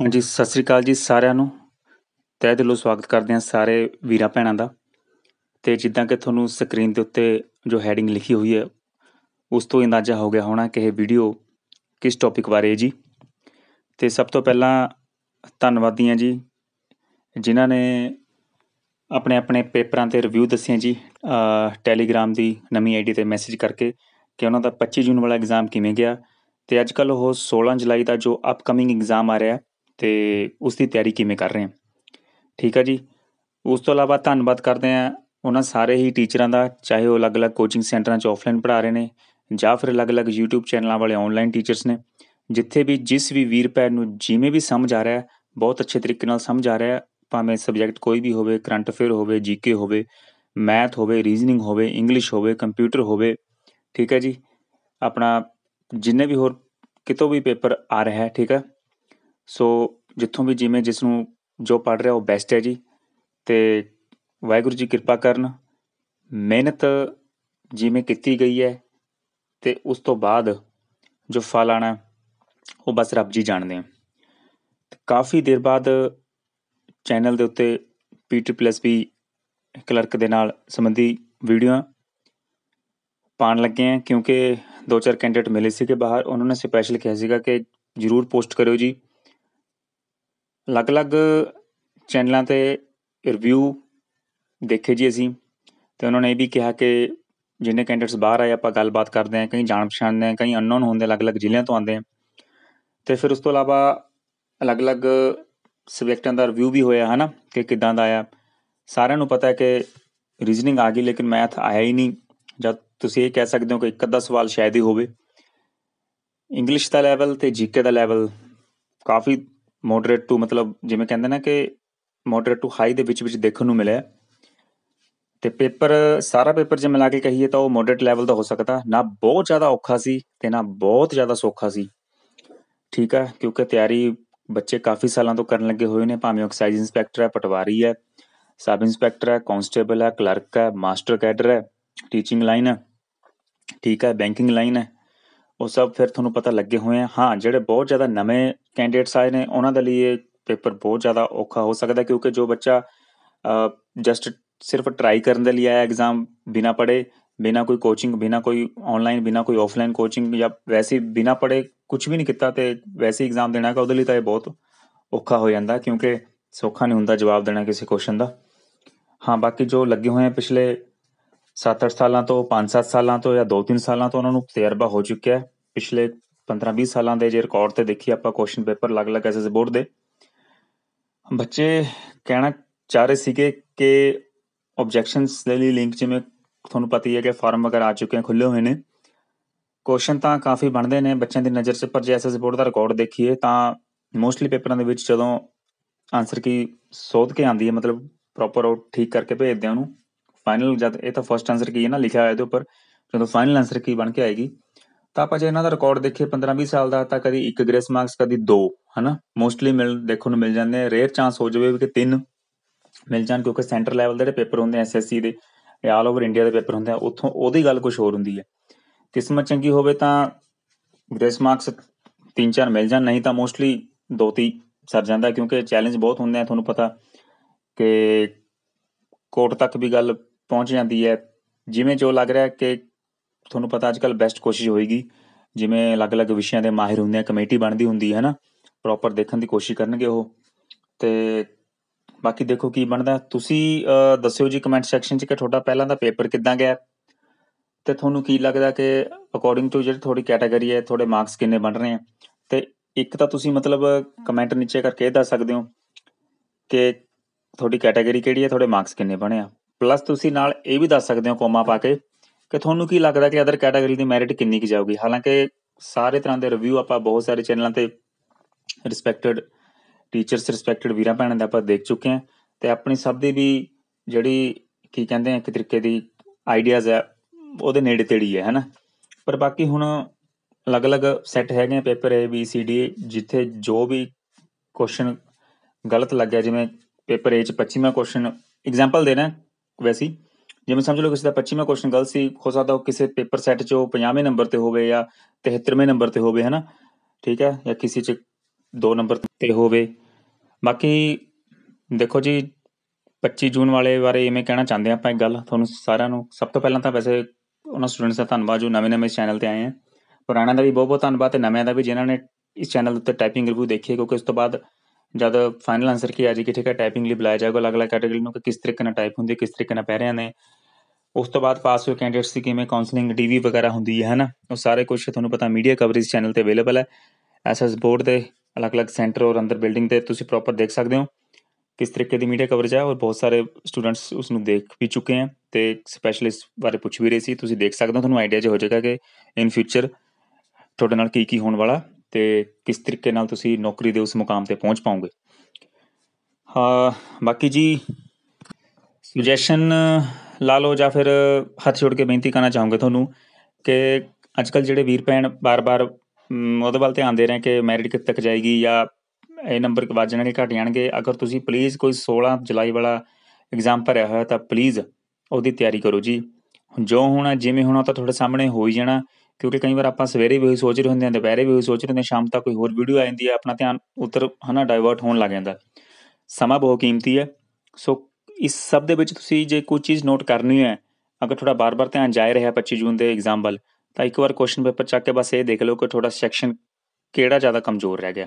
ਹਾਂਜੀ ਸਤਿ ਸ੍ਰੀ ਅਕਾਲ ਜੀ ਸਾਰਿਆਂ ਨੂੰ ਤਹਿ ਦਿਲੋਂ ਸਵਾਗਤ ਕਰਦੇ ਹਾਂ ਸਾਰੇ ਵੀਰਾਂ ਭੈਣਾਂ ਦਾ ਤੇ ਜਿੱਦਾਂ ਕਿ ਤੁਹਾਨੂੰ ਸਕਰੀਨ ਦੇ ਉੱਤੇ ਜੋ ਹੈਡਿੰਗ ਲਿਖੀ ਹੋਈ ਹੈ ਉਸ ਤੋਂ ਅੰਦਾਜ਼ਾ ਹੋ ਗਿਆ ਹੋਣਾ ਕਿ ਇਹ ਵੀਡੀਓ ਕਿਸ ਟੌਪਿਕ ਬਾਰੇ ਹੈ ਜੀ ਤੇ ਸਭ ਤੋਂ ਪਹਿਲਾਂ ਧੰਨਵਾਦੀਆਂ ਜੀ ਜਿਨ੍ਹਾਂ ਨੇ ਆਪਣੇ ਆਪਣੇ ਪੇਪਰਾਂ ਤੇ ਰਿਵਿਊ ਦੱਸਿਆ ਜੀ ਟੈਲੀਗ੍ਰਾਮ ਦੀ ਨਵੀਂ ਆਈਡੀ ਤੇ ਮੈਸੇਜ ਕਰਕੇ ਕਿ ਉਹਨਾਂ ਦਾ 25 ਜੂਨ ਵਾਲਾ ਐਗਜ਼ਾਮ ਕਿਵੇਂ ਗਿਆ ਤੇ ਅੱਜ ਕੱਲ ਉਹ 16 ਜੁਲਾਈ ਦਾ ਜੋ ਅਪਕਮਿੰਗ ਐਗਜ਼ਾਮ ਆ ਰਿਹਾ ਤੇ ਉਸ ਦੀ ਤਿਆਰੀ ਕਿਵੇਂ ਕਰ ਰਹੇ ਹਾਂ ਠੀਕ ਆ ਜੀ ਉਸ ਤੋਂ ਇਲਾਵਾ ਧੰਨਵਾਦ ਕਰਦੇ ਹਾਂ ਉਹਨਾਂ ਸਾਰੇ ਹੀ ਟੀਚਰਾਂ ਦਾ ਚਾਹੇ ਉਹ ਅਲੱਗ-ਅਲੱਗ ਕੋਚਿੰਗ ਸੈਂਟਰਾਂ 'ਚ ਆਫਲਾਈਨ ਪੜ੍ਹਾ ਰਹੇ ਨੇ ਜਾਂ ਫਿਰ ਅਲੱਗ-ਅਲੱਗ YouTube ਚੈਨਲਾਂ ਵਾਲੇ ਆਨਲਾਈਨ ਟੀਚਰਸ ਨੇ ਜਿੱਥੇ ਵੀ ਜਿਸ ਵੀ ਵੀਰ ਪੈਰ ਨੂੰ ਜਿਵੇਂ ਵੀ ਸਮਝ ਆ ਰਿਹਾ ਬਹੁਤ ਅੱਛੇ ਤਰੀਕੇ ਨਾਲ ਸਮਝ ਆ ਰਿਹਾ ਭਾਵੇਂ ਸਬਜੈਕਟ ਕੋਈ ਵੀ ਹੋਵੇ ਕਰੰਟ ਅਫੇਅਰ ਹੋਵੇ ਜੀਕੇ ਹੋਵੇ ਮੈਥ ਹੋਵੇ ਰੀਜ਼ਨਿੰਗ ਹੋਵੇ ਇੰਗਲਿਸ਼ ਹੋਵੇ ਕੰਪਿਊਟਰ ਹੋਵੇ ਠੀਕ ਹੈ ਜੀ ਆਪਣਾ ਜਿੰਨੇ ਵੀ ਹੋਰ ਕਿਤੋਂ ਵੀ ਪੇਪਰ ਆ ਰਿਹਾ ਹੈ ਠੀਕ ਹੈ ਸੋ ਜਿੱਥੋਂ ਵੀ ਜਿਵੇਂ ਜਿਸ ਨੂੰ ਜੋ ਪੜ ਰਿਹਾ ਉਹ ਬੈਸਟ ਹੈ ਜੀ ਤੇ ਵਾਹਿਗੁਰੂ ਜੀ ਕਿਰਪਾ ਕਰਨ ਮਿਹਨਤ ਜਿਵੇਂ ਕੀਤੀ ਗਈ ਹੈ ਤੇ ਉਸ ਤੋਂ ਬਾਅਦ ਜੋ ਫਲ ਆਣਾ ਉਹ ਬਸ ਰੱਬ ਜੀ ਜਾਣਦੇ ਆ ਕਾਫੀ ਦੇਰ ਬਾਅਦ ਚੈਨਲ ਦੇ ਉੱਤੇ ਪੀਟੀ ਪਲੱਸ ਵੀ ਕਲਰਕ ਦੇ ਨਾਲ ਸੰਬੰਧੀ ਵੀਡੀਓਆਂ ਪਾਣ ਲੱਗੇ ਆ ਕਿਉਂਕਿ ਦੋ ਚਾਰ ਕੈਂਡੀਡੇਟ ਮਿਲੇ ਸੀ ਕਿ ਬਾਹਰ ਉਹਨਾਂ ਨੇ ਸਪੈਸ਼ਲ ਕਿਹਾ ਸੀਗਾ ਕਿ ਜ਼ਰੂਰ ਪੋਸਟ ਕਰਿਓ ਜੀ ਅਲੱਗ-ਅਲੱਗ ਚੈਨਲਾਂ 'ਤੇ ਰਿਵਿਊ ਦੇਖੇ ਜੀ ਅਸੀਂ ਤੇ ਉਹਨਾਂ ਨੇ ਇਹ ਵੀ ਕਿਹਾ ਕਿ ਜਿੰਨੇ ਕੈਂਡੀਡੇਟਸ ਬਾਹਰ ਆਏ ਆਪਾਂ ਗੱਲਬਾਤ ਕਰਦੇ ਆਂ ਕਈ ਜਾਣ ਪਛਾਣ ਦੇ ਕਈ ਅਨਨੋਨ ਹੁੰਦੇ ਅਲੱਗ-ਅਲੱਗ ਜ਼ਿਲ੍ਹਿਆਂ ਤੋਂ ਆਉਂਦੇ ਆਂ ਤੇ ਫਿਰ ਉਸ ਤੋਂ ਇਲਾਵਾ ਅਲੱਗ-ਅਲੱਗ ਸਬਜੈਕਟਾਂ ਦਾ ਰਿਵਿਊ ਵੀ ਹੋਇਆ ਹੈ ਨਾ ਕਿ ਕਿੱਦਾਂ ਦਾ ਆਇਆ ਸਾਰਿਆਂ ਨੂੰ ਪਤਾ ਹੈ ਕਿ ਰੀਜ਼ਨਿੰਗ ਆ ਗਈ ਲੇਕਿਨ ਮੈਥ ਆਇਆ ਹੀ ਨਹੀਂ ਜਦ ਤੁਸੀਂ ਇਹ ਕਹਿ ਸਕਦੇ ਹੋ ਕਿ ਇੱਕ ਅੱਧਾ ਸਵਾਲ ਸ਼ਾਇਦ ਹੀ ਹੋਵੇ ਇੰਗਲਿਸ਼ ਦਾ ਲੈਵਲ ਤੇ ਜੀਕੇ ਦਾ ਲੈਵਲ ਕਾਫੀ ਮੋਡਰੇਟ ਟੂ ਮਤਲਬ ਜਿਵੇਂ ਕਹਿੰਦੇ ਨਾ ਕਿ ਮੋਡਰੇਟ ਟੂ ਹਾਈ ਦੇ ਵਿੱਚ ਵਿੱਚ ਦੇਖਣ ਨੂੰ ਮਿਲਿਆ ਤੇ ਪੇਪਰ ਸਾਰਾ ਪੇਪਰ ਜੇ ਮਿਲਾ ਕੇ ਕਹੀਏ ਤਾਂ ਉਹ ਮੋਡਰੇਟ ਲੈਵਲ ਦਾ ਹੋ ਸਕਦਾ ਨਾ ਬਹੁਤ ਜ਼ਿਆਦਾ ਔਖਾ ਸੀ ਤੇ ਨਾ ਬਹੁਤ ਜ਼ਿਆਦਾ ਸੌਖਾ ਸੀ ਠੀਕ ਹੈ ਕਿਉਂਕਿ ਤਿਆਰੀ ਬੱਚੇ ਕਾਫੀ ਸਾਲਾਂ ਤੋਂ ਕਰਨ ਲੱਗੇ ਹੋਏ ਨੇ ਭਾਵੇਂ ਐਕਸਾਈਜ਼ ਇੰਸਪੈਕਟਰ ਹੈ ਪਟਵਾਰੀ ਹੈ ਸਬ ਇੰਸਪੈਕਟਰ ਹੈ ਕਨਸਟੇਬਲ ਹੈ ਕਲਰਕ ਹੈ ਮਾਸਟਰ ਕੈਡਰ ਹੈ ਟੀਚਿੰਗ ਲਾਈਨ ਹੈ ਠੀਕ ਹੈ ਬੈਂਕਿੰਗ ਲਾਈਨ ਹੈ ਉਹ ਸਭ ਫਿਰ ਤੁਹਾਨੂੰ ਪਤਾ ਲੱਗੇ ਹੋਏ ਆ ਹਾਂ ਜਿਹੜੇ ਬਹੁਤ ਜ਼ਿਆਦਾ ਨਵੇਂ ਕੈਂਡੀਡੇਟਸ ਆਏ ਨੇ ਉਹਨਾਂ ਦੇ ਲਈ ਇਹ ਪੇਪਰ ਬਹੁਤ ਜ਼ਿਆਦਾ ਔਖਾ ਹੋ ਸਕਦਾ ਕਿਉਂਕਿ ਜੋ ਬੱਚਾ ਜਸਟ ਸਿਰਫ ਟਰਾਈ ਕਰਨ ਦੇ ਲਈ ਆਇਆ ਐਗਜ਼ਾਮ ਬਿਨਾ ਪੜੇ ਬਿਨਾ ਕੋਈ ਕੋਚਿੰਗ ਬਿਨਾ ਕੋਈ ਆਨਲਾਈਨ ਬਿਨਾ ਕੋਈ ਆਫਲਾਈਨ ਕੋਚਿੰਗ ਜਾਂ ਵੈਸੇ ਬਿਨਾ ਪੜੇ ਕੁਝ ਵੀ ਨਹੀਂ ਕੀਤਾ ਤੇ ਵੈਸੇ ਐਗਜ਼ਾਮ ਦੇਣਾ ਹੈਗਾ ਉਹਦੇ ਲਈ ਤਾਂ ਇਹ ਬਹੁਤ ਔਖਾ ਹੋ ਜਾਂਦਾ ਕਿਉਂਕਿ ਸੌਖਾ ਨਹੀਂ ਹੁੰਦਾ ਜਵਾਬ ਦੇਣਾ ਕਿਸੇ ਕੁਐਸਚਨ ਦਾ ਹਾਂ ਬਾਕੀ ਜੋ ਲੱਗੇ ਹੋਏ ਆ ਪਿਛਲੇ 7-8 ਸਾਲਾਂ ਤੋਂ 5-7 ਸਾਲਾਂ ਤੋਂ ਜਾਂ 2-3 ਸਾਲਾਂ ਤੋਂ ਉਹਨਾਂ ਨੂੰ ਤਜਰਬਾ ਹੋ ਚੁੱਕਿਆ ਹੈ ਪਿਛਲੇ 15-20 ਸਾਲਾਂ ਦੇ ਜੇ ਰਿਕਾਰਡ ਤੇ ਦੇਖੀ ਆਪਾਂ ਕੁਐਸਚਨ ਪੇਪਰ ਲਗ ਲਗ ਐਸਐਸ ਬੋਰਡ ਦੇ ਬੱਚੇ ਕਹਿਣਾ ਚਾਹ ਰਹੇ ਸੀਗੇ ਕਿ ਆਬਜੈਕਸ਼ਨਸ ਦੇ ਲਈ ਲਿੰਕ ਜਿਵੇਂ ਤੁਹਾਨੂੰ ਪਤਾ ਹੀ ਹੈ ਕਿ ਫਾਰਮ ਵਗੈਰਾ ਆ ਚੁੱਕੇ ਹਨ ਖੁੱਲੇ ਹੋਏ ਨੇ ਕੁਐਸਚਨ ਤਾਂ ਕਾਫੀ ਬਣਦੇ ਨੇ ਬੱਚਿਆਂ ਦੀ ਨਜ਼ਰ 'ਚ ਪਰ ਜੇ ਐਸਐਸ ਬੋਰਡ ਦਾ ਰਿਕਾਰਡ ਦੇਖੀਏ ਤਾਂ ਮੋਸਟਲੀ ਪੇਪਰਾਂ ਦੇ ਵਿੱਚ ਜਦੋਂ ਆਨਸਰ ਕੀ ਸੋਧ ਕੇ ਆਂਦੀ ਹੈ ਮਤਲਬ ਪ੍ਰੋਪਰ ਉਹ ਠੀਕ ਕਰਕੇ ਭੇਜਦੇ ਆ ਉਹਨੂੰ ਫਾਈਨਲ ਜਦ ਇਹ ਤਾਂ ਫਰਸਟ ਆਨਸਰ ਕੀ ਹੈ ਨਾ ਲਿਖਿਆ ਹੋਇਆ ਇਹਦੇ ਉੱਪਰ ਜਦੋਂ ਫਾਈਨਲ ਆਨਸਰ ਕੀ ਬਣ ਕੇ ਆਏਗੀ ਤਾਂ ਆਪਾਂ ਜੇ ਇਹਨਾਂ ਦਾ ਰਿਕਾਰਡ ਦੇਖੇ 15 20 ਸਾਲ ਦਾ ਤਾਂ ਕਦੀ ਇੱਕ ਗ੍ਰੇਸ ਮਾਰਕਸ ਕਦੀ ਦੋ ਹਨਾ ਮੋਸਟਲੀ ਮਿਲ ਦੇਖਣ ਨੂੰ ਮਿਲ ਜਾਂਦੇ ਆ ਰੇਅਰ ਚਾਂਸ ਹੋ ਜਾਵੇ ਕਿ ਤਿੰਨ ਮਿਲ ਜਾਣ ਕਿਉਂਕਿ ਸੈਂਟਰ ਲੈਵਲ ਦੇ ਜਿਹੜੇ ਪੇਪਰ ਹੁੰਦੇ ਐ ਐਸਐਸਸੀ ਦੇ ਇਹ ਆਲ ਓਵਰ ਇੰਡੀਆ ਦੇ ਪੇਪਰ ਹੁੰਦੇ ਆ ਉੱਥੋਂ ਉਹਦੀ ਗੱਲ ਕੁਝ ਹੋਰ ਹੁੰਦੀ ਹੈ ਕਿਸਮਤ ਚੰਗੀ ਹੋਵੇ ਤਾਂ ਗ੍ਰੇਸ ਮਾਰਕਸ ਤਿੰਨ ਚਾਰ ਮਿਲ ਜਾਣ ਨਹੀਂ ਤਾਂ ਮੋਸਟਲੀ ਦੋ ਤੀ ਸਰ ਜਾਂਦਾ ਕਿਉਂਕਿ ਚੈਲੰਜ ਬਹੁਤ ਹੁੰਦੇ ਆ ਤੁਹਾਨੂੰ ਪਤਾ ਕਿ ਕੋਰਟ ਤੱਕ ਵੀ ਗੱਲ ਪਹੁੰਚ ਜਾਂਦੀ ਹੈ ਜਿਵੇਂ ਜੋ ਲੱਗ ਰਿਹਾ ਕਿ ਤੁਹਾਨੂੰ ਪਤਾ ਅੱਜਕੱਲ ਬੈਸਟ ਕੋਸ਼ਿਸ਼ ਹੋਏਗੀ ਜਿਵੇਂ ਅਲੱਗ-ਅਲੱਗ ਵਿਸ਼ਿਆਂ ਦੇ ਮਾਹਿਰ ਹੁੰਦੇ ਆ ਕਮੇਟੀ ਬਣਦੀ ਹੁੰਦੀ ਹੈ ਨਾ ਪ੍ਰੋਪਰ ਦੇਖਣ ਦੀ ਕੋਸ਼ਿਸ਼ ਕਰਨਗੇ ਉਹ ਤੇ ਬਾਕੀ ਦੇਖੋ ਕੀ ਬਣਦਾ ਤੁਸੀਂ ਦੱਸਿਓ ਜੀ ਕਮੈਂਟ ਸੈਕਸ਼ਨ 'ਚ ਕਿ ਤੁਹਾਡਾ ਪਹਿਲਾਂ ਦਾ ਪੇਪਰ ਕਿੱਦਾਂ ਗਿਆ ਤੇ ਤੁਹਾਨੂੰ ਕੀ ਲੱਗਦਾ ਕਿ ਅਕੋਰਡਿੰਗ ਟੂ ਜਿਹੜੀ ਤੁਹਾਡੀ ਕੈਟਾਗਰੀ ਹੈ ਤੁਹਾਡੇ ਮਾਰਕਸ ਕਿੰਨੇ ਬਣ ਰਹੇ ਆ ਤੇ ਇੱਕ ਤਾਂ ਤੁਸੀਂ ਮਤਲਬ ਕਮੈਂਟ ਨੀਚੇ ਕਰਕੇ ਦੱਸ ਸਕਦੇ ਹੋ ਕਿ ਤੁਹਾਡੀ ਕੈਟਾਗਰੀ ਕਿਹੜੀ ਹੈ ਤੁਹਾਡੇ ਮਾਰਕਸ ਕਿੰਨੇ ਬਣੇ ਆ ਪਲੱਸ ਤੁਸੀਂ ਨਾਲ ਇਹ ਵੀ ਦੱਸ ਸਕਦੇ ਹੋ ਕੋਮਾ ਪਾ ਕੇ ਕਿ ਤੁਹਾਨੂੰ ਕੀ ਲੱਗਦਾ ਕਿ ਅਦਰ ਕੈਟਾਗਰੀ ਦੀ ਮੈਰਿਟ ਕਿੰਨੀ ਕਿ ਜਾਊਗੀ ਹਾਲਾਂਕਿ ਸਾਰੇ ਤਰ੍ਹਾਂ ਦੇ ਰਿਵਿਊ ਆਪਾਂ ਬਹੁਤ ਸਾਰੇ ਚੈਨਲਾਂ ਤੇ ਰਿਸਪੈਕਟਡ ਟੀਚਰਸ ਰਿਸਪੈਕਟਡ ਵੀਰਾਂ ਭੈਣਾਂ ਦਾ ਆਪਾਂ ਦੇਖ ਚੁੱਕੇ ਹਾਂ ਤੇ ਆਪਣੀ ਸਭ ਦੀ ਵੀ ਜਿਹੜੀ ਕੀ ਕਹਿੰਦੇ ਆ ਇੱਕ ਤਰੀਕੇ ਦੀ ਆਈਡੀਆਜ਼ ਹੈ ਉਹਦੇ ਨੇੜੇ ਤੇੜੀ ਹੈ ਹਨਾ ਪਰ ਬਾਕੀ ਹੁਣ ਅਲੱਗ-ਅਲੱਗ ਸੈੱਟ ਹੈਗੇ paper A B C D ਜਿੱਥੇ ਜੋ ਵੀ ਕੁਐਸਚਨ ਗਲਤ ਲੱਗਿਆ ਜਿਵੇਂ ਪੇਪਰ A ਚ 25ਵਾਂ ਕੁਐਸਚਨ ਐਗਜ਼ਾਮਪਲ ਦੇਣਾ ਵੈਸੀ ਜਿਵੇਂ ਸਮਝ ਲਓ ਕਿਸੇ ਦਾ 25ਵਾਂ ਕੁਐਸਚਨ ਗਲਤ ਸੀ ਹੋ ਸਕਦਾ ਉਹ ਕਿਸੇ ਪੇਪਰ ਸੈੱਟ 'ਚ ਉਹ 50ਵੇਂ ਨੰਬਰ ਤੇ ਹੋਵੇ ਜਾਂ 73ਵੇਂ ਨੰਬਰ ਤੇ ਹੋਵੇ ਹਨਾ ਠੀਕ ਹੈ ਜਾਂ ਕਿਸੇ 'ਚ 2 ਨੰਬਰ ਤੇ ਹੋਵੇ ਬਾਕੀ ਦੇਖੋ ਜੀ 25 ਜੂਨ ਵਾਲੇ ਬਾਰੇ ਇਵੇਂ ਕਹਿਣਾ ਚਾਹੁੰਦੇ ਆਪਾਂ ਇੱਕ ਗੱਲ ਤੁਹਾਨੂੰ ਸਾਰਿਆਂ ਨੂੰ ਸਭ ਤੋਂ ਪਹਿਲਾਂ ਤਾਂ ਵੈਸੇ ਉਹਨਾਂ ਸਟੂਡੈਂਟਸ ਦਾ ਧੰਨਵਾਦ ਜੋ ਨਵੇਂ-ਨਵੇਂ ਇਸ ਚੈਨਲ ਤੇ ਆਏ ਆ ਪੁਰਾਣਿਆਂ ਦਾ ਵੀ ਬਹੁਤ-ਬਹੁਤ ਧੰਨਵਾਦ ਤੇ ਨਵੇਂ ਦਾ ਵੀ ਜਿਨ੍ਹਾਂ ਨੇ ਇਸ ਚੈਨਲ ਉੱਤੇ ਟਾਈਪਿੰਗ ਰਿਵਿਊ ਦੇਖੀ ਕਿਉਂਕਿ ਉਸ ਤੋਂ ਬਾਅਦ ਜਦ ਫਾਈਨਲ ਆਨਸਰ ਕੀ ਆ ਜੀ ਕਿ ਠੀਕ ਹੈ ਟਾਈਪਿੰਗ ਲਈ ਬੁਲਾਇਆ ਜਾਏਗਾ ਅਲੱਗ ਅਲੱਗ ਕੈਟਾਗਰੀ ਨੂੰ ਕਿ ਕਿਸ ਤਰੀਕੇ ਨਾਲ ਟਾਈਪ ਹੁੰਦੀ ਹੈ ਕਿਸ ਤਰੀਕੇ ਨਾਲ ਰਹੇ ਨੇ ਉਸ ਤੋਂ ਬਾਅਦ ਪਾਸ ਹੋਏ ਕੈਂਡੀਡੇਟਸ ਦੀ ਕਿਵੇਂ ਕਾਉਂਸਲਿੰਗ ਡੀਵੀ ਵਗੈਰਾ ਹੁੰਦੀ ਹੈ ਹਨਾ ਉਹ ਸਾਰੇ ਕੁਝ ਤੁਹਾਨੂੰ ਪਤਾ ਮੀਡੀਆ ਕਵਰੇਜ ਚੈਨਲ ਤੇ ਅਵੇਲੇਬਲ ਹੈ ਐਸਐਸ ਬੋਰਡ ਦੇ ਅਲੱਗ-ਅਲੱਗ ਸੈਂਟਰ ਔਰ ਅੰਦਰ ਬਿਲਡਿੰਗ ਤੇ ਤੁਸੀਂ ਪ੍ਰੋਪਰ ਦੇਖ ਸਕਦੇ ਹੋ ਕਿਸ ਤਰੀਕੇ ਦੀ ਮੀਡੀਆ ਕਵਰੇਜ ਹੈ ਔਰ ਬਹੁਤ ਸਾਰੇ ਸਟੂਡੈਂਟਸ ਉਸ ਨੂੰ ਦੇਖ ਵੀ ਚੁੱਕੇ ਹਨ ਤੇ ਸਪੈਸ਼ਲਿਸਟ ਬਾਰੇ ਪੁੱਛ ਵੀ ਰਹੇ ਸੀ ਤੁਸੀਂ ਦੇਖ ਸਕਦੇ ਹੋ ਤੁਹਾਨੂੰ ਆਈਡੀਆ ਜੇ ਹੋ ਜਾਏਗਾ ਕਿ ਇਨ ਫਿਊਚਰ ਤੁਹਾਡੇ ਨਾਲ ਕੀ ਕੀ ਹੋਣ ਵਾਲਾ ਤੇ ਕਿਸ ਤਰੀਕੇ ਨਾਲ ਤੁਸੀਂ ਨੌਕਰੀ ਦੇ ਉਸ ਮੁਕਾਮ ਤੇ ਪਹੁੰਚ ਪਾਓਗੇ ਹਾਂ ਬਾਕੀ ਜੀ ਸੁਜੈਸ਼ਨ ਲਾ ਲਓ ਜਾਂ ਫਿਰ ਹੱਥ ਛੋੜ ਕੇ ਬੇਨਤੀ ਕਰਨਾ ਚਾਹੂੰਗਾ ਤੁਹਾਨੂੰ ਕਿ ਅੱਜ ਕੱਲ ਜਿਹੜੇ ਵੀਰ ਭੈਣ ਬਾਰ-ਬਾਰ ਉਹਦੇ ਵੱਲ ਧਿਆਨ ਦੇ ਰਹੇ ਕਿ ਮੈਰਿਟ ਕਿੱਥੇ ਤੱਕ ਜਾਏਗੀ ਜਾਂ ਇਹ ਨੰਬਰ ਵੱਜ ਜਾਣਗੇ ਘਟ ਜਾਣਗੇ ਅਗਰ ਤੁਸੀਂ ਪਲੀਜ਼ ਕੋਈ 16 ਜੁਲਾਈ ਵਾਲਾ ਐਗਜ਼ਾਮ ਭਰਿਆ ਹੋਇਆ ਤਾਂ ਪਲੀਜ਼ ਉਹਦੀ ਤਿਆਰੀ ਕਰੋ ਜੀ ਜੋ ਹੋਣਾ ਜਿਵੇਂ ਹੋਣਾ ਤਾਂ ਤੁਹਾਡੇ ਸਾਹਮਣੇ ਹੋ ਹੀ ਜਾਣਾ ਕਿਉਂਕਿ ਕਈ ਵਾਰ ਆਪਾਂ ਸਵੇਰੇ ਵੀ ਸੋਚ ਰਹੇ ਹੁੰਦੇ ਆ ਦੁਪਹਿਰੇ ਵੀ ਸੋਚ ਰਹੇ ਹੁੰਦੇ ਆ ਸ਼ਾਮ ਤੱਕ ਕੋਈ ਹੋਰ ਵੀਡੀਓ ਆ ਜਾਂਦੀ ਹੈ ਆਪਣਾ ਧਿਆਨ ਉਧਰ ਹਨਾ ਡਾਈਵਰਟ ਹੋਣ ਲੱਗ ਜਾਂਦਾ ਸਮਾਂ ਬਹੁਤ ਕੀਮਤੀ ਹੈ ਸੋ ਇਸ ਸਭ ਦੇ ਵਿੱਚ ਤੁਸੀਂ ਜੇ ਕੋਈ ਚੀਜ਼ ਨੋਟ ਕਰਨੀ ਹੈ ਅਗਰ ਤੁਹਾਡਾ ਬਾਰ-ਬਾਰ ਧਿਆਨ ਜਾਇ ਰਿਹਾ 25 ਜੂਨ ਦੇ ਐਗਜ਼ਾਮਪਲ ਤਾਂ ਇੱਕ ਵਾਰ ਕੁਐਸਚਨ ਪੇਪਰ ਚੱਕ ਕੇ ਬਸ ਇਹ ਦੇਖ ਲਓ ਕਿ ਤੁਹਾਡਾ ਸੈਕਸ਼ਨ ਕਿਹੜਾ ਜ਼ਿਆਦਾ ਕਮਜ਼ੋਰ ਰਹਿ ਗਿਆ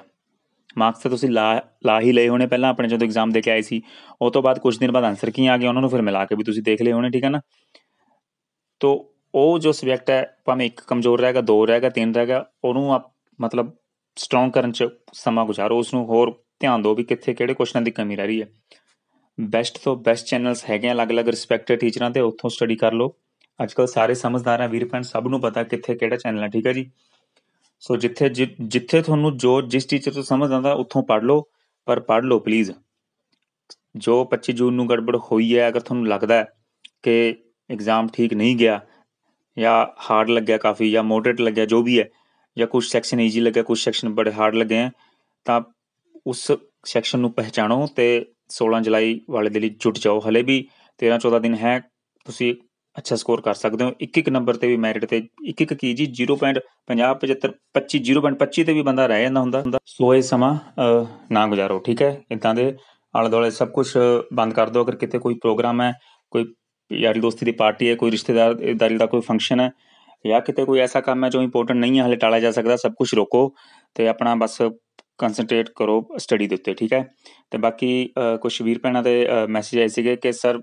ਮਾਰਕਸ ਤਾਂ ਤੁਸੀਂ ਲਾ ਲਾ ਹੀ ਲਏ ਹੋਣੇ ਪਹਿਲਾਂ ਆਪਣੇ ਜਦੋਂ ਐਗਜ਼ਾਮ ਦੇ ਕੇ ਆਏ ਸੀ ਉਸ ਤੋਂ ਬਾਅਦ ਕੁਝ ਦਿਨ ਬਾਅਦ ਆਨਸਰ ਕੀ ਆ ਗਏ ਉਹਨਾਂ ਨੂੰ ਫਿਰ ਮਿਲਾ ਕੇ ਵੀ ਤੁਸੀਂ ਦੇਖ ਲਏ ਹੋਣੇ ਠੀਕ ਹੈ ਨਾ ਤੋਂ ਉਹ ਜੋ ਸਬਜੈਕਟ ਹੈ ਭਾਵੇਂ ਇੱਕ ਕਮਜ਼ੋਰ ਰਹੇਗਾ ਦੋ ਰਹੇਗਾ ਤਿੰਨ ਰਹੇਗਾ ਉਹਨੂੰ ਆਪ ਮਤਲਬ ਸਟਰੋਂਗ ਕਰਨ ਚ ਸਮਾਂ ਗੁਜ਼ਾਰੋ ਉਸ ਨੂੰ ਹੋਰ ਧਿਆਨ ਦਿਓ ਵੀ ਕਿੱਥੇ ਕਿਹੜੇ ਕੁਐਸਚਨਾਂ ਦੀ ਕਮੀ ਰਹਿ ਰਹੀ ਹੈ ਬੈਸਟ ਤੋਂ ਬੈਸਟ ਚੈਨਲਸ ਹੈਗੇ ਆ ਅਲੱਗ-ਅਲੱਗ ਰਿਸਪੈਕਟਡ ਟੀਚਰਾਂ ਤੇ ਉੱਥੋਂ ਸਟੱਡੀ ਕਰ ਲਓ ਅੱਜਕੱਲ ਸਾਰੇ ਸਮਝਦਾਰ ਆ ਵੀਰ ਭੈਣ ਸਭ ਨੂੰ ਪਤਾ ਕਿੱਥੇ ਕਿਹੜਾ ਚੈਨਲ ਹੈ ਠੀਕ ਹੈ ਜੀ ਸੋ ਜਿੱਥੇ ਜਿੱਥੇ ਤੁਹਾਨੂੰ ਜੋ ਜਿਸ ਟੀਚਰ ਤੋਂ ਸਮਝ ਆਉਂਦਾ ਉੱਥੋਂ ਪੜ ਲਓ ਪਰ ਪੜ ਲਓ ਪਲੀਜ਼ ਜੋ 25 ਜੂਨ ਨੂੰ ਗੜਬੜ ਹੋਈ ਹੈ ਅਗਰ ਤੁਹਾਨੂੰ ਲੱਗਦਾ ਹੈ ਕਿ ਐਗਜ਼ਾਮ ਠੀਕ ਨਹੀਂ ਗਿਆ ਜਾਂ ਹਾਰਡ ਲੱਗਿਆ ਕਾਫੀ ਜਾਂ ਮੋਡਰੇਟ ਲੱਗਿਆ ਜੋ ਵੀ ਹੈ ਜਾਂ ਕੁਝ ਸੈਕਸ਼ਨ ਈਜ਼ੀ ਲੱਗਿਆ ਕੁਝ ਸੈਕਸ਼ਨ ਬੜੇ ਹਾਰਡ ਲੱਗੇ ਆ ਤਾਂ ਉਸ ਸੈਕਸ਼ਨ ਨੂੰ ਪਹਿਚਾਣੋ ਤੇ 16 ਜੁਲਾਈ ਵਾਲੇ ਦੇ ਲਈ ਜੁਟ ਜਾਓ ਹਲੇ ਵੀ 13 14 ਦਿਨ ਹੈ ਤੁਸੀਂ ਅੱਛਾ ਸਕੋਰ ਕਰ ਸਕਦੇ ਹੋ ਇੱਕ ਇੱਕ ਨੰਬਰ ਤੇ ਵੀ ਮੈਰਿਟ ਤੇ ਇੱਕ ਇੱਕ ਕੀ ਜੀ 0.50 75 25 0.25 ਤੇ ਵੀ ਬੰਦਾ ਰਹਿ ਜਾਂਦਾ ਹੁੰਦਾ ਸੋ ਇਹ ਸਮਾਂ ਨਾ ਗੁਜ਼ਾਰੋ ਠੀਕ ਹੈ ਇਦਾਂ ਦੇ ਆਲੇ ਦੁਆਲੇ ਸਭ ਕੁਝ ਬੰਦ ਕਰ ਦਿਓ ਅਗਰ ਕਿਤੇ ਕੋਈ ਪ੍ਰੋਗਰਾਮ ਹੈ ਕੋਈ ਯਾਰੀ ਦੋਸਤੀ ਦੀ ਪਾਰਟੀ ਹੈ ਕੋਈ ਦਾਰੀ ਦਾ ਕੋਈ ਫੰਕਸ਼ਨ ਹੈ ਜਾਂ ਕਿਤੇ ਕੋਈ ਐਸਾ ਕੰਮ ਹੈ ਜੋ ਇੰਪੋਰਟੈਂਟ ਨਹੀਂ ਹੈ ਹਲੇ ਟਾਲਾ ਜਾ ਸਕਦਾ ਸਭ ਕੁਝ ਰੋਕੋ ਤੇ ਆਪਣਾ ਬਸ ਕਨਸੈਂਟਰੇਟ ਕਰੋ ਸਟੱਡੀ ਦੇ ਉੱਤੇ ਠੀਕ ਹੈ ਤੇ ਬਾਕੀ ਕੁਝ ਵੀਰ ਭੈਣਾਂ ਦੇ ਮੈਸੇਜ ਆਏ ਸੀਗੇ ਕਿ ਸਰ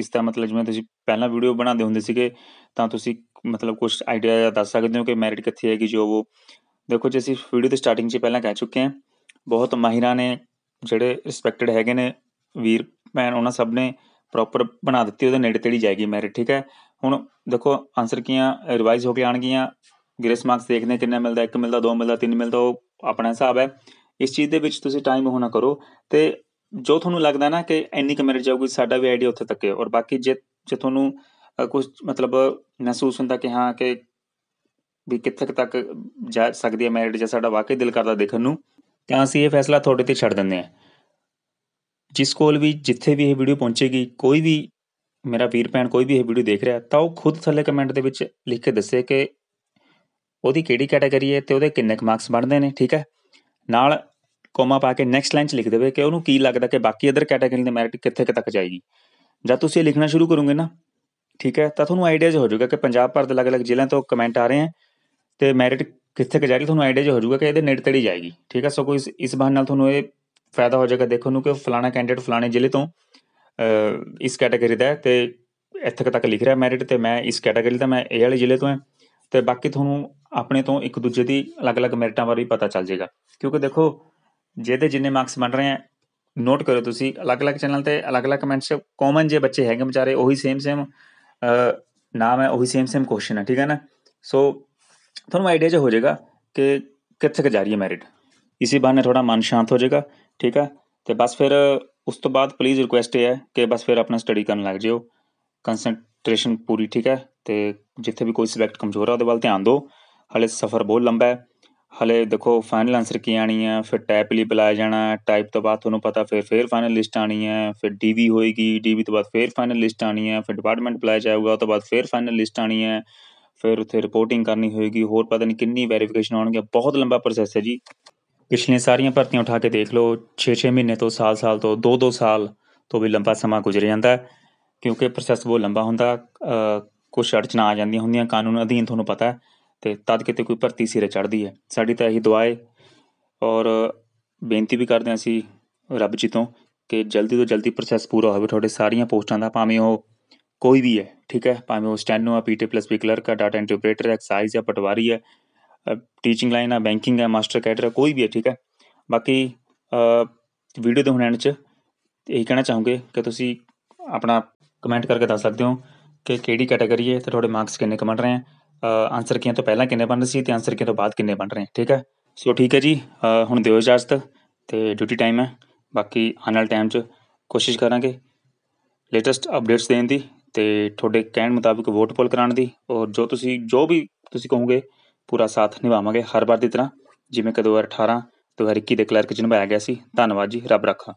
ਇਸ ਦਾ ਮਤਲਬ ਜਿਵੇਂ ਤੁਸੀਂ ਪਹਿਲਾਂ ਵੀਡੀਓ ਬਣਾਉਂਦੇ ਹੁੰਦੇ ਸੀਗੇ ਤਾਂ ਤੁਸੀਂ ਮਤਲਬ ਕੁਝ ਆਈਡੀਆ ਦੱਸ ਸਕਦੇ ਹੋ ਕਿ ਮੈਰਿਟ ਕਿੱਥੇ ਹੈਗੀ ਜੋ ਉਹ ਦੇਖੋ ਜੇ ਅਸੀਂ ਵੀਡੀਓ ਦੇ ਸਟਾਰਟਿੰਗ 'ਚ ਪਹਿਲਾਂ ਕਹਿ ਚੁੱਕੇ ਹਾਂ ਬਹੁਤ ਮਾਹਿਰਾਂ ਨੇ ਜਿਹੜੇ ਰਿਸਪੈਕਟਡ ਹੈਗੇ ਨੇ ਵੀਰ ਭੈਣ ਉਹਨਾਂ ਸਭ ਨੇ ਪ੍ਰੋਪਰ ਬਣਾ ਦਿੱਤੀ ਉਹਦੇ ਨੇੜੇ ਤੇੜੀ ਜਾਏਗੀ ਮੈਰਿਟ ਠੀਕ ਹੈ ਹੁਣ ਦੇਖੋ ਆਨਸਰ ਕੀਆਂ ਰਿਵਾਈਜ਼ ਹੋ ਕੇ ਆਣਗੀਆਂ ਗ੍ਰੇਸ ਮਾਰਕਸ ਦੇਖਦੇ ਕਿੰਨਾ ਮਿਲਦਾ ਇੱਕ ਮਿਲਦਾ ਦੋ ਮਿਲਦਾ ਤਿੰਨ ਮਿਲਦਾ ਉਹ ਆਪਣਾ ਹਿਸਾਬ ਹੈ ਇਸ ਚੀਜ਼ ਦੇ ਵਿੱਚ ਤੁਸੀਂ ਟਾਈਮ ਹੋਣਾ ਕਰੋ ਤੇ ਜੋ ਤੁਹਾਨੂੰ ਲੱਗਦਾ ਨਾ ਕਿ ਇੰਨੀ ਕਿ ਮੈਰਿਟ ਜਾਊਗੀ ਸਾਡਾ ਵੀ ਆਈਡੀਆ ਉੱਥੇ ਤੱਕ ਹੈ ਔਰ ਬਾਕੀ ਜੇ ਜੇ ਤੁਹਾਨੂੰ ਕੁਝ ਮਤਲਬ ਮਹਿਸੂਸ ਹੁੰਦਾ ਕਿ ਹਾਂ ਕਿ ਵੀ ਕਿੱਥੇ ਤੱਕ ਜਾ ਸਕਦੀ ਹੈ ਮੈਰਿਟ ਜਾਂ ਸਾਡਾ ਵਾਕਈ ਦਿਲ ਕਰਦਾ ਦੇਖਣ ਨੂੰ ਤਾਂ ਅਸੀਂ ਇਹ ਫੈਸਲਾ ਤੁਹਾਡੇ ਤੇ ਛੱਡ ਦਿੰਦੇ ਹਾਂ ਜਿਸ ਕੋਲ ਵੀ ਜਿੱਥੇ ਵੀ ਇਹ ਵੀਡੀਓ ਪਹੁੰਚੇਗੀ ਕੋਈ ਵੀ ਮੇਰਾ ਵੀਰ ਭੈਣ ਕੋਈ ਵੀ ਇਹ ਵੀਡੀਓ ਦੇਖ ਰਿਹਾ ਤਾਂ ਉਹ ਖੁਦ ਥੱਲੇ ਕਮੈਂਟ ਦੇ ਵਿੱਚ ਲਿਖ ਕੇ ਦੱਸੇ ਕਿ ਉਹਦੀ ਕਿਹੜੀ ਕੈਟਾਗਰੀ ਹੈ ਤੇ ਉਹਦੇ ਕਿੰਨੇ ਕੁ ਮਾਰਕਸ ਬਣਦੇ ਨੇ ਠੀਕ ਹੈ ਨਾਲ ਕੋਮਾ ਪਾ ਕੇ ਨੈਕਸਟ ਲਾਈਨ 'ਚ ਲਿਖ ਦੇਵੇ ਕਿ ਉਹਨੂੰ ਕੀ ਲੱਗਦਾ ਕਿ ਬਾਕੀ ਅਦਰ ਕੈਟਾਗਰੀ ਦੇ ਮੈਰਿਟ ਕਿੱਥੇ ਤੱਕ ਜਾਏਗੀ ਜਦ ਤੁਸੀਂ ਇਹ ਲਿਖਣਾ ਸ਼ੁਰੂ ਕਰੋਗੇ ਨਾ ਠੀਕ ਹੈ ਤਾਂ ਤੁਹਾਨੂੰ ਆਈਡੀਆਜ਼ ਹੋ ਜਾਊਗਾ ਕਿ ਪੰਜਾਬ ਭਰ ਦੇ ਅਲੱਗ-ਅਲੱਗ ਜ਼ਿਲ੍ਹਿਆਂ ਤੋਂ ਕਮੈਂਟ ਆ ਰਹੇ ਹਨ ਤੇ ਮੈਰਿਟ ਕਿੱਥੇ ਕ ਜਾਏਗੀ ਤੁਹਾਨੂੰ ਆਈਡੀਆ ਹੋ ਜਾਊਗਾ ਕਿ ਇਹਦੇ ਨੇੜੇ ਤੇੜੇ ਜਾਏਗੀ ਠੀਕ ਹੈ ਸੋ ਕੋਈ ਇਸ ਬਹਾਨੇ ਨਾਲ ਤੁਹਾਨੂੰ ਇਹ ਫਾਇਦਾ ਹੋ ਜਾਏਗਾ ਦੇਖਣ ਨੂੰ ਕਿ ਫਲਾਣਾ ਕੈਂਡੀਡੇਟ ਫਲਾਣੇ ਜ਼ਿਲ੍ਹੇ ਤੋਂ ਇਸ ਕੈਟਾਗਰੀ ਦਾ ਹੈ ਤੇ ਇੱਥੇ ਤੱਕ ਲਿਖ ਰਿਹਾ ਮੈਰਿਟ ਤੇ ਮੈਂ ਇਸ ਕੈਟਾਗਰੀ ਦਾ ਮੈਂ ਇਹ ਵਾਲੇ ਜ਼ਿਲ੍ਹੇ ਤੋਂ ਹਾਂ ਤੇ ਬਾਕੀ ਤੁਹਾਨੂੰ ਆਪਣੇ ਤੋਂ ਇੱਕ ਦੂਜੇ ਦੀ ਅਲੱਗ-ਅਲੱਗ ਮੈਰਿਟਾਂ ਬਾਰੇ ਪਤਾ ਚੱਲ ਜਾਏਗਾ ਕਿਉਂਕਿ ਦੇਖੋ ਜਿਹਦੇ ਜਿੰਨੇ ਮਾਰਕਸ ਬਣ ਰਹੇ ਆ ਨੋਟ ਕਰੋ ਤੁਸੀਂ ਅਲੱਗ-ਅਲੱਗ ਚੈਨਲ ਤੇ ਅਲੱਗ-ਅਲੱਗ ਕਮੈਂਟਸ ਕਾਮਨ ਜੇ ਬੱਚੇ ਹੈਗੇ ਵਿਚਾਰੇ ਉਹੀ ਸੇਮ ਸੇਮ ਨਾਮ ਹੈ ਉਹੀ ਸੇਮ ਸੇਮ ਕੁਐਸਚਨ ਹੈ ਠੀਕ ਹੈ ਨਾ ਸੋ ਤੁਹਾਨੂੰ ਆਈਡੀਆ ਜੇ ਹੋ ਜਾਏਗਾ ਕਿ ਕਿੱਥੇ ਕ ਜਾ ਰਹੀ ਹੈ ਮੈਰਿਟ ਇਸੇ ਬਹਾਨੇ ਥੋੜਾ ਮਨ ਸ਼ਾਂਤ ਹੋ ਜਾਏਗਾ ਠੀਕ ਹੈ ਤੇ ਬਸ ਫਿਰ ਉਸ ਤੋਂ ਬਾਅਦ ਪਲੀਜ਼ ਰਿਕੁਐਸਟ ਇਹ ਹੈ ਕਿ ਬਸ ਫਿਰ ਆਪਣਾ ਸਟੱਡੀ ਕਰਨ ਲੱਗ ਜਿਓ ਕਨਸੈਂਟਰੇਸ਼ਨ ਪੂਰੀ ਠੀਕ ਹੈ ਤੇ ਜਿੱਥੇ ਵੀ ਕੋਈ ਸਬਜੈਕਟ ਕਮਜ਼ੋਰ ਆ ਉਹਦੇ ਵੱਲ ਧਿਆਨ ਦਿਓ ਹਲੇ ਸਫ਼ਰ ਬਹੁਤ ਲੰਬਾ ਹੈ ਹਲੇ ਦੇਖੋ ਫਾਈਨਲ ਆਨਸਰ ਕੀ ਆਣੀ ਹੈ ਫਿਰ ਟਾਈਪ ਲਈ ਬੁਲਾਇਆ ਜਾਣਾ ਟਾਈਪ ਤੋਂ ਬਾਅਦ ਤੁਹਾਨੂੰ ਪਤਾ ਫਿਰ ਫਿਰ ਫਾਈਨਲ ਲਿਸਟ ਆਣੀ ਹੈ ਫਿਰ ਡੀਵੀ ਹੋਏਗੀ ਡੀਵੀ ਤੋਂ ਬਾਅਦ ਫਿਰ ਫਾਈਨਲ ਲਿਸਟ ਆਣੀ ਹੈ ਫਿਰ ਡਿਪਾਰਟਮੈਂਟ ਬੁਲਾਇਆ ਜਾਊਗਾ ਉਸ ਤੋਂ ਬਾਅਦ ਫਿਰ ਫਾਈਨਲ ਲਿਸਟ ਆਣੀ ਹੈ ਫਿਰ ਉੱਥੇ ਰਿਪੋਰਟਿੰਗ ਕਰਨੀ ਹੋਏਗੀ ਹੋਰ ਪਤਾ ਨਹੀਂ ਕਿੰਨੀ ਵੈਰੀਫਿਕੇਸ਼ਨ ਆਉਣਗੇ ਬਹੁਤ ਲੰਬਾ ਪ੍ਰੋਸੈਸ ਹੈ ਜੀ ਪਿਛਲੀਆਂ ਸਾਰੀਆਂ ਭਰਤੀਆਂ ਉਠਾ ਕੇ ਦੇਖ ਲਓ 6-6 ਮਹੀਨੇ ਤੋਂ ਸਾਲ-ਸਾਲ ਤੋਂ 2-2 ਸਾਲ ਤੋਂ ਵੀ ਲੰਬਾ ਸਮਾਂ ਗੁਜ਼ਰ ਜਾਂਦਾ ਕਿਉਂਕਿ ਪ੍ਰੋਸੈਸ ਬਹੁਤ ਲੰਬਾ ਹੁੰਦਾ ਕੁਝ ਅੜਚਣਾ ਆ ਜਾਂਦੀਆਂ ਹੁੰਦੀਆਂ ਕਾਨੂੰਨ ਅਧੀਨ ਤੁਹਾਨੂੰ ਪਤਾ ਤੇ ਤਦ ਕਿਤੇ ਕੋਈ ਭਰਤੀ ਸਿਰੇ ਚੜਦੀ ਹੈ ਸਾਡੀ ਤਾਂ ਇਹੀ ਦੁਆਏ ਔਰ ਬੇਨਤੀ ਵੀ ਕਰਦੇ ਹਾਂ ਅਸੀਂ ਰੱਬ ਜੀ ਤੋਂ ਕਿ ਜਲਦੀ ਤੋਂ ਜਲਦੀ ਪ੍ਰੋਸੈਸ ਪੂਰਾ ਹੋਵੇ ਤੁਹਾਡੇ ਸਾਰੀਆਂ ਪੋਸਟਾਂ ਦਾ ਭਾਵੇਂ ਉਹ ਕੋਈ ਵੀ ਹੈ ਠੀਕ ਹੈ ਭਾਵੇਂ ਉਹ ਸਟੈਨੋ ਆ ਪੀਟੀ ਪਲੱਸ ਵੀ ਕਲਰਕ ਆ ਡਾਟਾ ਇੰਟਰਪ੍ਰੀਟਰ ਐਕਸਾਈਜ਼ ਜਾਂ ਪਟਵਾਰੀ ਹੈ ਟੀਚਿੰਗ ਲਾਈਨ ਆ ਬੈਂਕਿੰਗ ਆ ਮਾਸਟਰ ਕੈਡਰ ਕੋਈ ਵੀ ਹੈ ਠੀਕ ਹੈ ਬਾਕੀ ਵੀਡੀਓ ਦੇ ਹੁਣ ਐਂਡ 'ਚ ਇਹ ਕਹਿਣਾ ਚਾਹੂੰਗੇ ਕਿ ਤੁਸੀਂ ਆਪਣਾ ਕਮੈਂਟ ਕਰਕੇ ਦੱਸ ਸਕਦੇ ਹੋ ਕਿ ਕਿਹੜੀ ਕੈਟਾਗਰੀ ਹੈ ਤੇ ਤੁਹਾਡੇ ਮਾਰਕਸ ਕਿੰਨੇ ਕਮਣ ਰਹੇ ਆ ਆਨਸਰ ਕੀਆਂ ਤੋਂ ਪਹਿਲਾਂ ਕਿੰਨੇ ਬਣ ਰਹੇ ਸੀ ਤੇ ਆਨਸਰ ਕੀਆਂ ਤੋਂ ਬਾਅਦ ਕਿੰਨੇ ਬਣ ਰਹੇ ਠੀਕ ਹੈ ਸੋ ਠੀਕ ਹੈ ਜੀ ਹੁਣ ਦਿਓ ਇਜਾਜ਼ਤ ਤੇ ਡਿਊਟੀ ਟਾਈਮ ਹੈ ਬਾਕੀ ਆਉਣ ਵਾਲੇ ਟਾਈਮ 'ਚ ਕੋਸ਼ਿਸ਼ ਕਰਾਂਗੇ ਲੇਟੈਸਟ ਅਪਡੇਟਸ ਦੇਣ ਦੀ ਤੇ ਤੁਹਾਡੇ ਕਹਿਣ ਮੁਤਾਬਕ ਵੋਟ ਪੋਲ ਕਰਾਉਣ ਦੀ ਔਰ ਜੋ ਤੁਸੀਂ ਜੋ ਵੀ ਤੁਸੀਂ ਕਹੋਗੇ ਪੂਰਾ ਸਾਥ ਨਿਭਾਵਾਂਗੇ ਹਰ ਵਾਰ ਦੀ ਤਰ੍ਹਾਂ ਜਿਵੇਂ ਕਿ 2018 2021 ਦੇ ਕਲਰਕ 'ਚ ਨਿਭਾਇਆ ਗਿਆ ਸੀ ਧੰਨਵਾਦ ਜੀ ਰੱਬ ਰੱਖਾ